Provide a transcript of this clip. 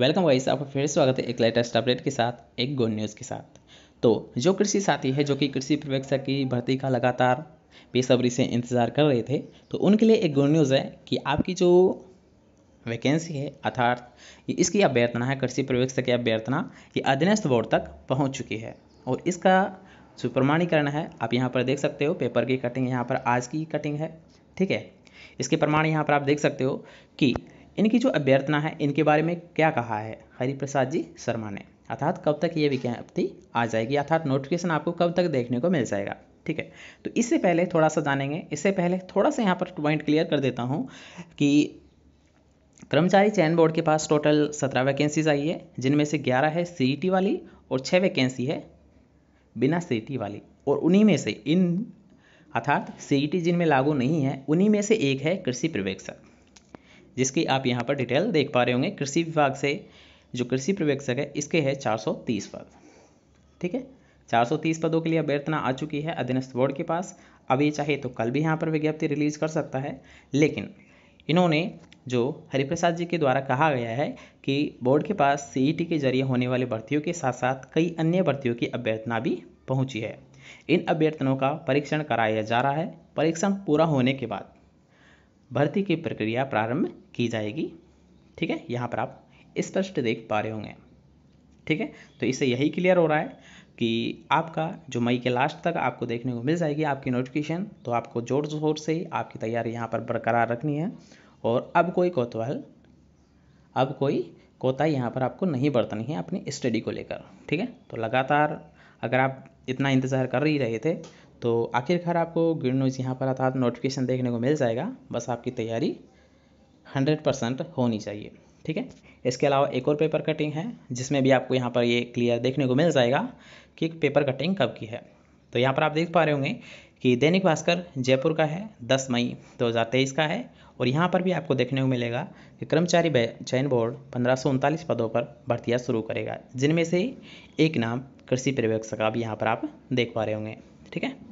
welcome vice आपका फिर स्वागत है एक लेटेस्ट अपडेट के साथ एक गुड न्यूज़ के साथ तो जो कृषि साथी है जो कि कृषि प्रवेक्षक की भर्ती का लगातार बेसब्री से इंतज़ार कर रहे थे तो उनके लिए एक गुड न्यूज़ है कि आपकी जो वैकेंसी है अर्थात इसकी अभ्यर्थना है कृषि प्रवेक्षक की अभ्यर्थना ये अधीनस्थ बोर्ड तक पहुँच चुकी है और इसका जो प्रमाणीकरण है आप यहाँ पर देख सकते हो पेपर की कटिंग यहाँ पर आज की कटिंग है ठीक है इसके प्रमाण यहाँ पर आप देख सकते हो कि इनकी जो अभ्यर्थना है इनके बारे में क्या कहा है हरिप्रसाद जी शर्मा ने अर्थात कब तक ये विज्ञप्ति आ जाएगी अर्थात नोटिफिकेशन आपको कब तक देखने को मिल जाएगा ठीक है तो इससे पहले थोड़ा सा जानेंगे इससे पहले थोड़ा सा यहाँ पर पॉइंट क्लियर कर देता हूँ कि कर्मचारी चयन बोर्ड के पास टोटल सत्रह वैकेंसीज आई है जिनमें से ग्यारह है सी e वाली और छः वैकेंसी है बिना सी e वाली और उन्हीं में से इन अर्थात सी e जिनमें लागू नहीं है उन्हीं में से एक है कृषि पर्यवेक्षक जिसकी आप यहाँ पर डिटेल देख पा रहे होंगे कृषि विभाग से जो कृषि पर्यवेक्षक है इसके है 430 पद ठीक है 430 पदों के लिए अभ्यर्थना आ चुकी है अधीनस्थ बोर्ड के पास अब ये चाहे तो कल भी यहाँ पर विज्ञप्ति रिलीज कर सकता है लेकिन इन्होंने जो हरिप्रसाद जी के द्वारा कहा गया है कि बोर्ड के पास सीईटी e के जरिए होने वाली भर्तियों के साथ साथ कई अन्य भर्तियों की अभ्यर्थना भी पहुंची है इन अभ्यर्थनों का परीक्षण कराया जा रहा है परीक्षण पूरा होने के बाद भर्ती की प्रक्रिया प्रारंभ की जाएगी ठीक है यहाँ पर आप स्पष्ट देख पा रहे होंगे ठीक है तो इससे यही क्लियर हो रहा है कि आपका जो मई के लास्ट तक आपको देखने को मिल जाएगी आपकी नोटिफिकेशन तो आपको जोर जोर से आपकी तैयारी यहाँ पर बरकरार रखनी है और अब कोई कोतवाल अब कोई कोता यहाँ पर आपको नहीं बरतनी है अपनी स्टडी को लेकर ठीक है तो लगातार अगर आप इतना इंतज़ार कर ही रहे थे तो आखिरकार आपको ग्रीन न्यूज़ यहाँ पर अर्थात नोटिफिकेशन देखने को मिल जाएगा बस आपकी तैयारी हंड्रेड परसेंट होनी चाहिए ठीक है इसके अलावा एक और पेपर कटिंग है जिसमें भी आपको यहाँ पर ये क्लियर देखने को मिल जाएगा कि पेपर कटिंग कब की है तो यहाँ पर आप देख पा रहे होंगे कि दैनिक भास्कर जयपुर का है 10 मई 2023 का है और यहाँ पर भी आपको देखने को मिलेगा कि कर्मचारी चयन बोर्ड पंद्रह पदों पर भर्तियाँ शुरू करेगा जिनमें से एक नाम कृषि पर्यवेक्षक भी यहाँ पर आप देख पा रहे होंगे ठीक है